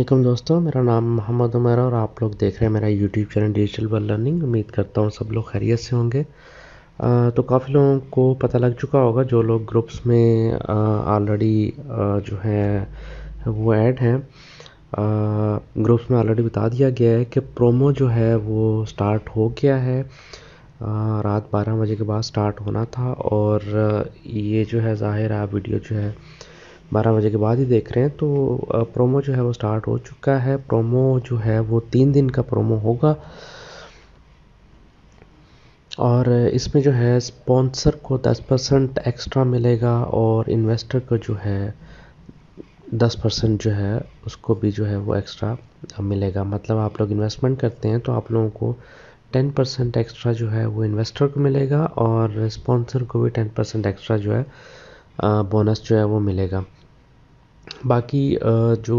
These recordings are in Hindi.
वालेकुम दोस्तों मेरा नाम मोहम्मद उमर और आप लोग देख रहे हैं मेरा YouTube channel digital world learning उम्मीद करता हूँ सब लोग खैरियत से होंगे तो काफ़ी लोगों को पता लग चुका होगा जो लोग ग्रुप्स में ऑलरेडी जो है वो ऐड हैं ग्रुप्स में ऑलरेडी बता दिया गया है कि प्रोमो जो है वो स्टार्ट हो गया है रात बारह बजे के बाद स्टार्ट होना था और ये जो है ज़ाहिर है वीडियो जो है बारह बजे के बाद ही देख रहे हैं तो प्रोमो जो है वो स्टार्ट हो चुका है प्रोमो जो है वो तीन दिन का प्रोमो होगा और इसमें जो है स्पॉन्सर को दस परसेंट एक्स्ट्रा मिलेगा और इन्वेस्टर को जो है दस परसेंट जो है उसको भी जो है वो एक्स्ट्रा मिलेगा मतलब आप लोग इन्वेस्टमेंट करते हैं तो आप लोगों को टेन परसेंट एक्स्ट्रा जो है वो इन्वेस्टर को मिलेगा और स्पॉन्सर को भी टेन परसेंट एक्स्ट्रा जो है बोनस जो है वो मिलेगा बाकी जो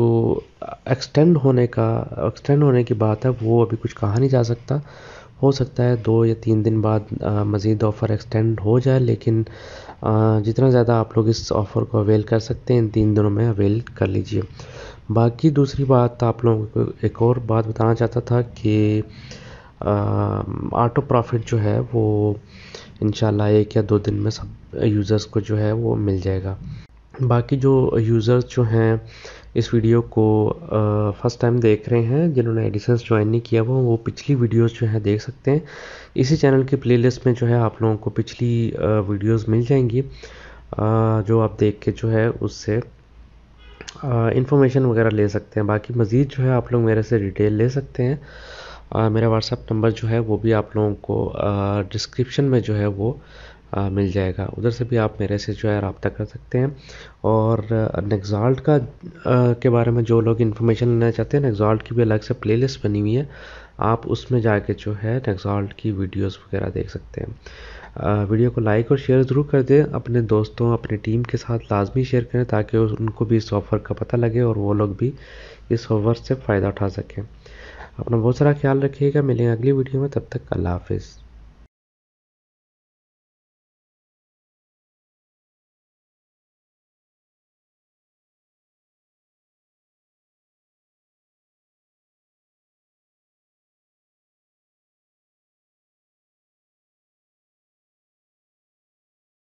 एक्सटेंड होने का एक्सटेंड होने की बात है वो अभी कुछ कहा नहीं जा सकता हो सकता है दो या तीन दिन बाद मज़ीद ऑफ़र एक्सटेंड हो जाए लेकिन जितना ज़्यादा आप लोग इस ऑफ़र को अवेल कर सकते हैं इन तीन दिनों में अवेल कर लीजिए बाकी दूसरी बात आप लोगों को एक और बात बताना चाहता था कि ऑटो प्रॉफिट जो है वो इन एक या दो दिन में सब यूज़र्स को जो है वो मिल जाएगा बाकी जो यूज़र्स जो हैं इस वीडियो को फर्स्ट टाइम देख रहे हैं जिन्होंने एडिशन ज्वाइन नहीं किया हुआ वो पिछली वीडियोस जो है देख सकते हैं इसी चैनल के प्लेलिस्ट में जो है आप लोगों को पिछली वीडियोस मिल जाएंगी जो आप देख के जो है उससे इन्फॉर्मेशन वगैरह ले सकते हैं बाकी मज़ीद जो है आप लोग मेरे से डिटेल ले सकते हैं आ, मेरा व्हाट्सअप नंबर जो है वो भी आप लोगों को डिस्क्रिप्शन में जो है वो आ, मिल जाएगा उधर से भी आप मेरे से जो है रबता कर सकते हैं और नेक्जाल्ट का आ, के बारे में जो लोग इन्फॉर्मेशन लेना चाहते हैं नेक्जाल्ट की भी अलग से प्लेलिस्ट बनी हुई है आप उसमें जाके जो है नेक्जाल्ट की वीडियोस वगैरह देख सकते हैं वीडियो को लाइक और शेयर ज़रूर कर दें अपने दोस्तों अपनी टीम के साथ लाजमी शेयर करें ताकि उनको भी इस ऑफ़र का पता लगे और वो लोग भी इस ऑफ़र से फ़ायदा उठा सकें अपना बहुत सारा ख्याल रखिएगा मिलेंगे अगली वीडियो में तब तक अल्लाह हाफिज़